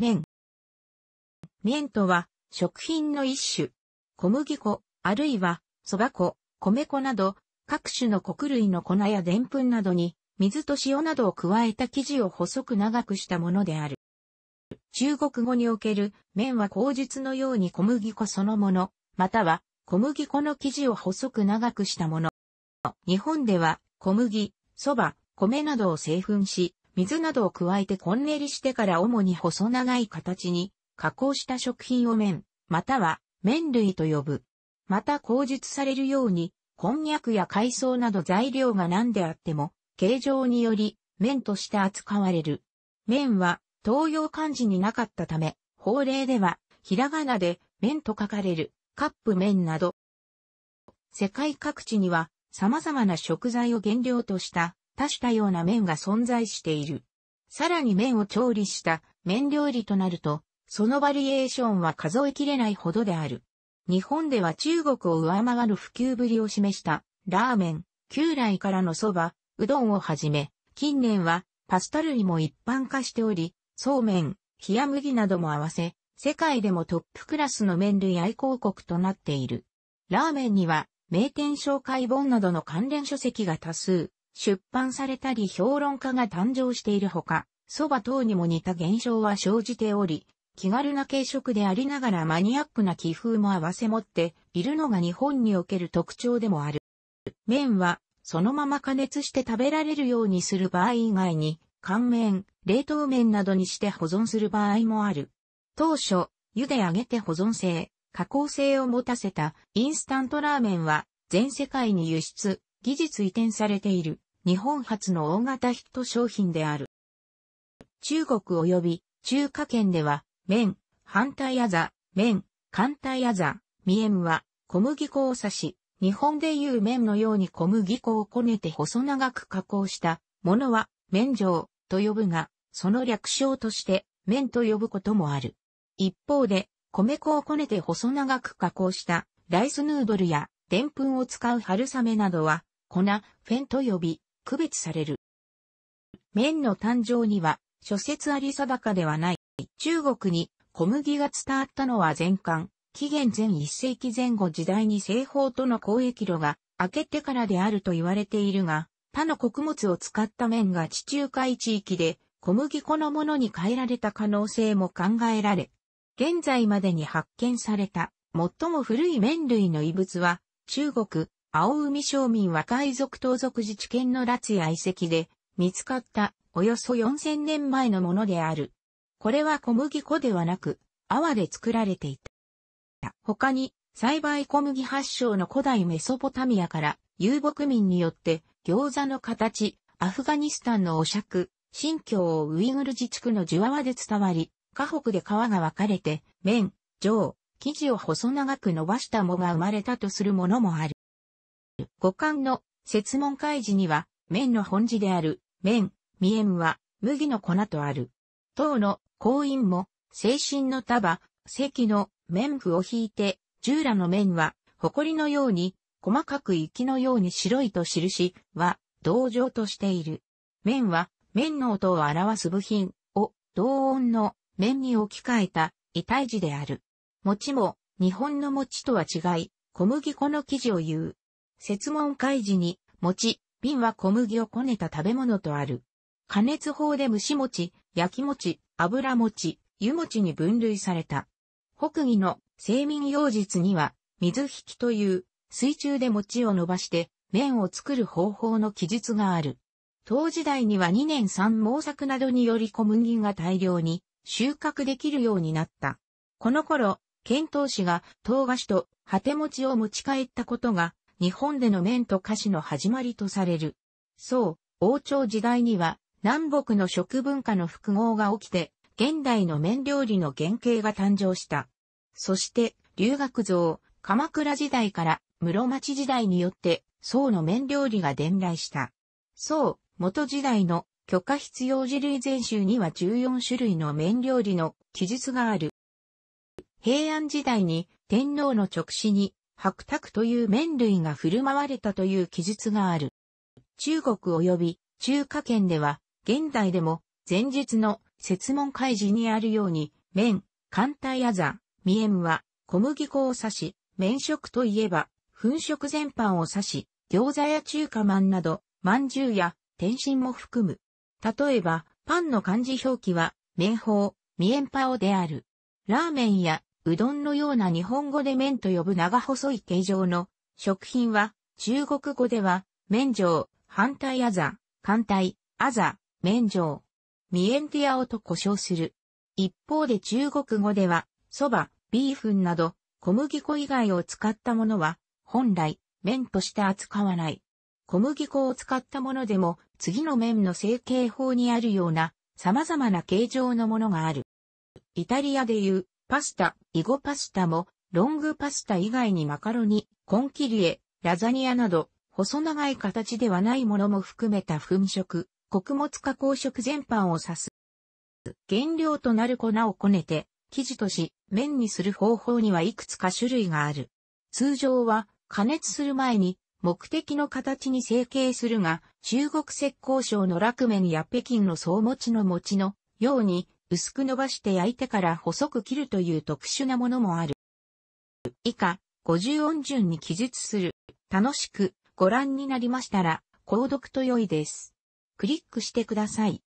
麺。麺とは、食品の一種。小麦粉、あるいは、蕎麦粉、米粉など、各種の穀類の粉やでんぷんなどに、水と塩などを加えた生地を細く長くしたものである。中国語における麺は口述のように小麦粉そのもの、または小麦粉の生地を細く長くしたもの。日本では小麦、蕎麦、米などを製粉し、水などを加えてこんねりしてから主に細長い形に加工した食品を麺、または麺類と呼ぶ。また口述されるように、こんにゃくや海藻など材料が何であっても、形状により麺として扱われる。麺は東洋漢字になかったため、法令ではひらがなで麺と書かれるカップ麺など、世界各地には様々な食材を原料とした多種多様な麺が存在している。さらに麺を調理した麺料理となると、そのバリエーションは数えきれないほどである。日本では中国を上回る普及ぶりを示したラーメン、旧来からの蕎麦、うどんをはじめ、近年はパスタ類も一般化しており、そうめん、冷麦なども合わせ、世界でもトップクラスの麺類愛好国となっている。ラーメンには、名店紹介本などの関連書籍が多数出版されたり評論家が誕生しているほか、蕎麦等にも似た現象は生じており、気軽な軽食でありながらマニアックな気風も合わせ持っているのが日本における特徴でもある。麺はそのまま加熱して食べられるようにする場合以外に、乾麺、冷凍麺などにして保存する場合もある。当初、茹で上げて保存性、加工性を持たせたインスタントラーメンは全世界に輸出、技術移転されている。日本初の大型ヒット商品である。中国及び中華圏では、麺、反対あざ、麺、艦隊あざ、ミエムは小麦粉を刺し、日本でいう麺のように小麦粉をこねて細長く加工したものは麺状と呼ぶが、その略称として麺と呼ぶこともある。一方で、米粉をこねて細長く加工したライスヌードルやでんぷんを使う春雨などは粉、フェンと呼び、区別される。麺の誕生には諸説あり定かではない。中国に小麦が伝わったのは前漢、紀元前1世紀前後時代に西方との交易路が開けてからであると言われているが、他の穀物を使った麺が地中海地域で小麦粉のものに変えられた可能性も考えられ、現在までに発見された最も古い麺類の遺物は中国、青海商民は海賊盗賊自治権の拉致や遺跡で見つかったおよそ4000年前のものである。これは小麦粉ではなく、泡で作られていた。他に、栽培小麦発祥の古代メソポタミアから遊牧民によって餃子の形、アフガニスタンのお釈、新疆ウイグル自治区のジュワワで伝わり、河北で皮が分かれて、麺、上、生地を細長く伸ばした藻が生まれたとするものもある。五感の説問開示には、麺の本字である、麺、未縁は、麦の粉とある。当の行員も、精神の束、石の綿布を引いて、従来の面は、埃のように、細かく息のように白いと印は、同情としている。面は、面の音を表す部品を、同音の面に置き換えた、異体字である。餅も、日本の餅とは違い、小麦粉の生地を言う。説問開示に、餅、瓶は小麦をこねた食べ物とある。加熱法で蒸し餅、焼き餅、油餅、湯餅に分類された。北儀の清民用術には、水引きという水中で餅を伸ばして麺を作る方法の記述がある。当時代には2年3毛作などにより小麦が大量に収穫できるようになった。この頃、遣唐使が唐菓子と果て餅を持ち帰ったことが日本での麺と菓子の始まりとされる。そう、王朝時代には南北の食文化の複合が起きて、現代の麺料理の原型が誕生した。そして、留学像、鎌倉時代から室町時代によって、宋の麺料理が伝来した。宋、元時代の許可必要事類全集には14種類の麺料理の記述がある。平安時代に天皇の直使に白卓という麺類が振る舞われたという記述がある。中国及び中華圏では、現代でも前述の説問開示にあるように、麺、艦隊やざ、みえんは小麦粉を指し、麺食といえば、粉食全般を指し、餃子や中華まんなど、まんじゅうや天津も含む。例えば、パンの漢字表記は、麺法、みえんパオである。ラーメンやうどんのような日本語で麺と呼ぶ長細い形状の食品は、中国語では、麺状、反対アザ、艦隊、アザ、麺状。ミエンティアオと呼称する。一方で中国語では、蕎麦、ビーフンなど、小麦粉以外を使ったものは、本来、麺として扱わない。小麦粉を使ったものでも、次の麺の成形法にあるような、様々な形状のものがある。イタリアで言う、パスタ、イゴパスタも、ロングパスタ以外にマカロニ、コンキリエ、ラザニアなど、細長い形ではないものも含めた粉食、穀物加工食全般を指す。原料となる粉をこねて、生地とし、麺にする方法にはいくつか種類がある。通常は、加熱する前に、目的の形に成形するが、中国浙江省の楽麺や北京の総餅の餅のように、薄く伸ばして焼いてから細く切るという特殊なものもある。以下、50音順に記述する。楽しくご覧になりましたら、購読と良いです。クリックしてください。